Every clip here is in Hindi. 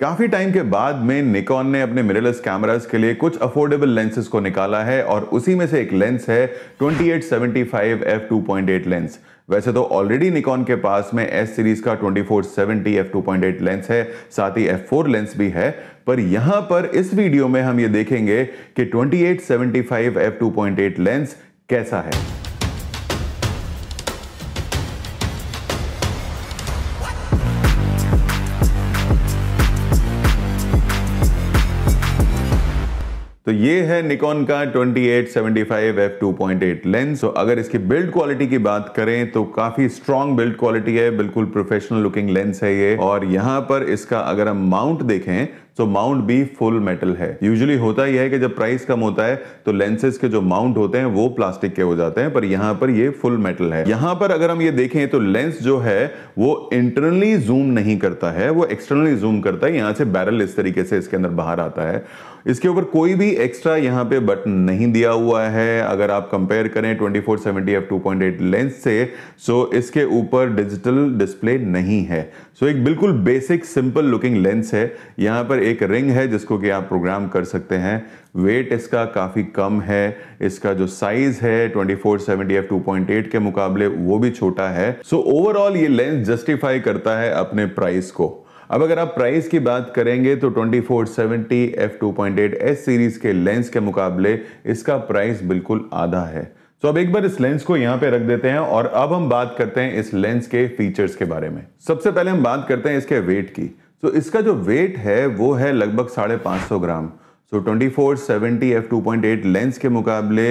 काफी टाइम के बाद में निकॉन ने अपने मिररलेस कैमरास के लिए कुछ अफोर्डेबल लेंसेज को निकाला है और उसी में से एक लेंस है 2875 f2.8 लेंस वैसे तो ऑलरेडी निकॉन के पास में एस सीरीज का 2470 f2.8 लेंस है साथ ही f4 लेंस भी है पर यहां पर इस वीडियो में हम ये देखेंगे कि 2875 f2.8 लेंस कैसा है तो ये है निकॉन का 2875 2.8 लेंस तो अगर इसकी बिल्ड क्वालिटी की बात करें तो काफी स्ट्रॉन्ग बिल्ड क्वालिटी है बिल्कुल प्रोफेशनल लुकिंग लेंस है ये और यहाँ पर इसका अगर हम माउंट देखें सो माउंट भी फुल मेटल है यूजली होता यह है कि जब प्राइस कम होता है तो लेंसेज के जो माउंट होते हैं वो प्लास्टिक के हो जाते हैं पर यहां पर ये फुल मेटल है यहां पर अगर हम ये देखें तो लेंस जो है वो इंटरनली जूम नहीं करता है वो एक्सटर्नली जूम करता है यहां से बैरल इस तरीके से इसके अंदर बाहर आता है इसके ऊपर कोई भी एक्स्ट्रा यहां पे बटन नहीं दिया हुआ है अगर आप कंपेयर करें 2470 एफ 2.8 लेंस से सो इसके ऊपर डिजिटल डिस्प्ले नहीं है सो एक बिल्कुल बेसिक सिंपल लुकिंग लेंस है यहां पर एक रिंग है जिसको कि आप प्रोग्राम कर सकते हैं वेट इसका काफ़ी कम है इसका जो साइज है 2470 एफ 2.8 के मुकाबले वो भी छोटा है सो so, ओवरऑल ये लेंस जस्टिफाई करता है अपने प्राइस को अब अगर आप प्राइस की बात करेंगे तो 2470 एफ 2.8 एस सीरीज के लेंस के मुकाबले इसका प्राइस बिल्कुल आधा है तो अब एक बार इस लेंस को यहां पे रख देते हैं और अब हम बात करते हैं इस लेंस के फीचर्स के बारे में सबसे पहले हम बात करते हैं इसके वेट की तो इसका जो वेट है वो है लगभग साढ़े पाँच सौ gram so twenty four seventy F two point eight lens के मुकाबले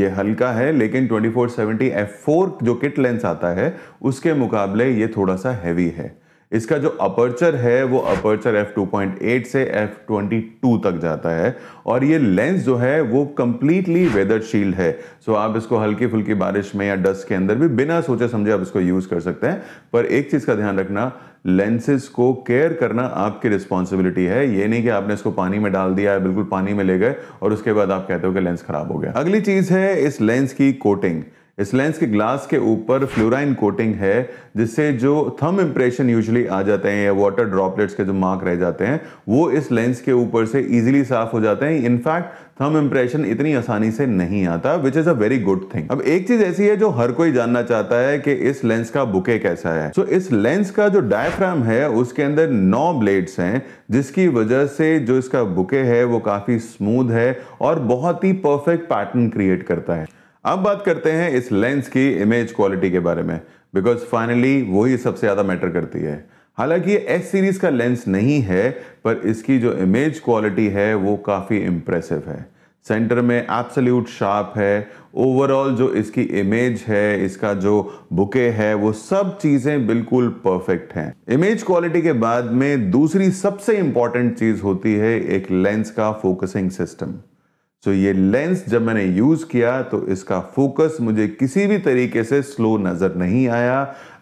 ये हल्का है लेकिन twenty four seventy F four जो किट लेंस आता है उसके मुकाबले ये थोड़ा सा हैवी है इसका जो अपर्चर है वो aperture F two point eight से एफ ट्वेंटी टू तक जाता है और ये लेंस जो है वो कम्प्लीटली वेदर शील्ड है सो आप इसको हल्की फुल्की बारिश में या डस्ट के अंदर भी बिना सोचे समझे आप इसको यूज़ कर सकते हैं पर एक चीज़ का ध्यान रखना लेंसेज को केयर करना आपकी रिस्पॉन्सिबिलिटी है ये नहीं कि आपने इसको पानी में डाल दिया है बिल्कुल पानी में ले गए और उसके बाद आप कहते हो कि लेंस खराब हो गया अगली चीज़ है इस लेंस की कोटिंग इस लेंस के ग्लास के ऊपर फ्लोराइन कोटिंग है जिससे जो थम इम्प्रेशन यूजुअली आ जाते हैं या वाटर ड्रॉपलेट्स के जो मार्क रह जाते हैं वो इस लेंस के ऊपर से इजीली साफ हो जाते हैं इनफैक्ट थम इम्प्रेशन इतनी आसानी से नहीं आता which is a very good thing अब एक चीज ऐसी है जो हर कोई जानना चाहता है कि इस लेंस का बुके कैसा है सो so, इस लेंस का जो डायफ्राम है उसके अंदर नौ ब्लेड्स हैं जिसकी वजह से जो इसका बुके है वो काफी स्मूद है और बहुत ही परफेक्ट पैटर्न क्रिएट करता है अब बात करते हैं इस लेंस की इमेज क्वालिटी के बारे में बिकॉज फाइनली वही सबसे ज़्यादा मैटर करती है हालांकि ये एस सीरीज़ का लेंस नहीं है पर इसकी जो इमेज क्वालिटी है वो काफ़ी इंप्रेसिव है सेंटर में एब्सोल्यूट शार्प है ओवरऑल जो इसकी इमेज है इसका जो बुके है वो सब चीज़ें बिल्कुल परफेक्ट हैं इमेज क्वालिटी के बाद में दूसरी सबसे इंपॉर्टेंट चीज़ होती है एक लेंस का फोकसिंग सिस्टम सो ये लेंस जब मैंने यूज किया तो इसका फोकस मुझे किसी भी तरीके से स्लो नजर नहीं आया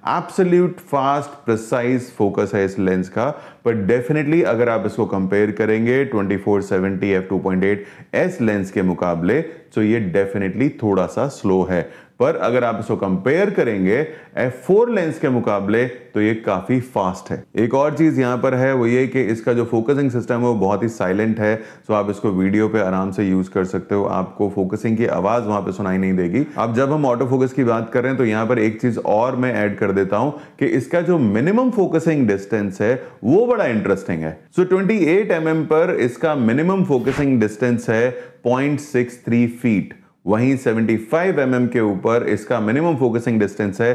एब्सोल्यूट फास्ट प्रिसाइज फोकस है इस लेंस का बट डेफिनेटली अगर आप इसको कंपेयर करेंगे 2470 एफ 2.8 एस लेंस के मुकाबले तो ये डेफिनेटली थोड़ा सा स्लो है पर अगर आप इसको कंपेयर करेंगे F4 लेंस के मुकाबले तो ये काफ़ी फास्ट है एक और चीज़ यहां पर है वो ये कि इसका जो फोकसिंग सिस्टम है वो बहुत ही साइलेंट है सो आप इसको वीडियो पे आराम से यूज़ कर सकते हो आपको फोकसिंग की आवाज़ वहां पे सुनाई नहीं देगी अब जब हम ऑटो फोकस की बात करें तो यहां पर एक चीज़ और मैं ऐड कर कर देता हूं कि इसका जो मिनिमम फोकसिंग डिस्टेंस है वो बड़ा इंटरेस्टिंग है सो so, 28 एट mm पर इसका मिनिमम फोकसिंग डिस्टेंस है 0.63 फीट वहीं 75 फाइव mm के ऊपर इसका मिनिमम फोकसिंग डिस्टेंस है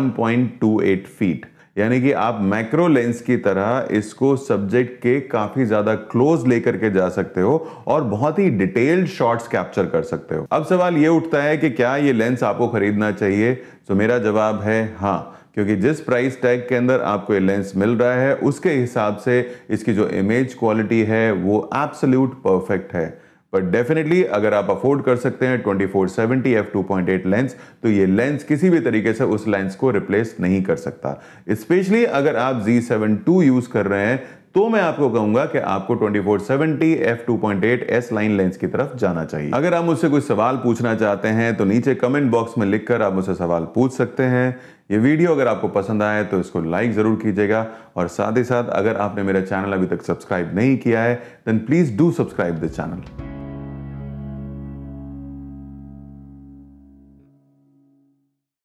1.28 फीट यानी कि आप मैक्रो लेंस की तरह इसको सब्जेक्ट के काफी ज्यादा क्लोज लेकर के जा सकते हो और बहुत ही डिटेल्ड शॉट्स कैप्चर कर सकते हो अब सवाल ये उठता है कि क्या ये लेंस आपको खरीदना चाहिए तो मेरा जवाब है हाँ क्योंकि जिस प्राइस टैग के अंदर आपको ये लेंस मिल रहा है उसके हिसाब से इसकी जो इमेज क्वालिटी है वो एब्सोल्यूट परफेक्ट है बट डेफिनेटली अगर आप अफोर्ड कर सकते हैं 2470 एफ 2.8 लेंस तो ये लेंस किसी भी तरीके से उस लेंस को रिप्लेस नहीं कर सकता स्पेशली अगर आप Z7 II यूज़ कर रहे हैं तो मैं आपको कहूंगा कि आपको 2470 f2.8 s लाइन लेंस की तरफ जाना चाहिए अगर आप मुझसे कोई सवाल पूछना चाहते हैं तो नीचे कमेंट बॉक्स में लिखकर आप मुझसे सवाल पूछ सकते हैं ये वीडियो अगर आपको पसंद आए तो इसको लाइक ज़रूर कीजिएगा और साथ ही साथ अगर आपने मेरा चैनल अभी तक सब्सक्राइब नहीं किया है then please do subscribe this channel